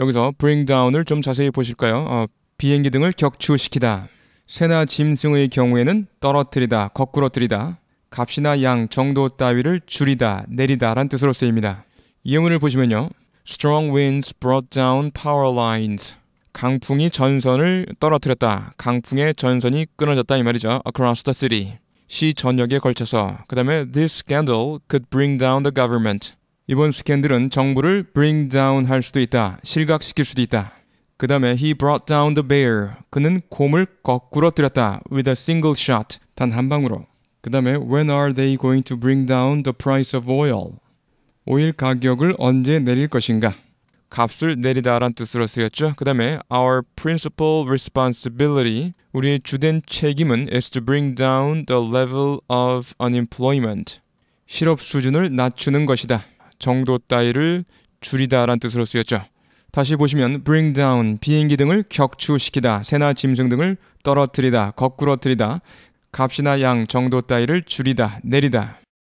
여기서 bring down을 좀 자세히 보실까요? 어, 비행기 등을 격추시키다. 쇠나 짐승의 경우에는 떨어뜨리다, 거꾸로뜨리다, 값이나 양, 정도 따위를 줄이다, 내리다 란 뜻으로 쓰입니다. 이영문을 보시면요. Strong winds brought down power lines. 강풍이 전선을 떨어뜨렸다. 강풍의 전선이 끊어졌다 이 말이죠. Across the city. 시 전역에 걸쳐서. 그 다음에 this scandal could bring down the government. 이번 스캔들은 정부를 bring down 할 수도 있다. 실각시킬 수도 있다. 그 다음에 he brought down the bear. 그는 곰을 거꾸로 뜨렸다. with a single shot. 단 한 방으로. 그 다음에 when are they going to bring down the price of oil? 오일 가격을 언제 내릴 것인가? 값을 내리다란 뜻으로 쓰였죠. 그 다음에 our principal responsibility 우리의 주된 책임은 is to bring down the level of unemployment 실업 수준을 낮추는 것이다. 정도 따위를 줄이다라는 뜻으로 쓰였죠. 다시 보시면 bring down 비행기 등을 격추시키다, 새나 짐승 등을 떨어뜨리다, 거꾸러뜨리다, 값이나 양 정도 따위를 줄이다, 내리다.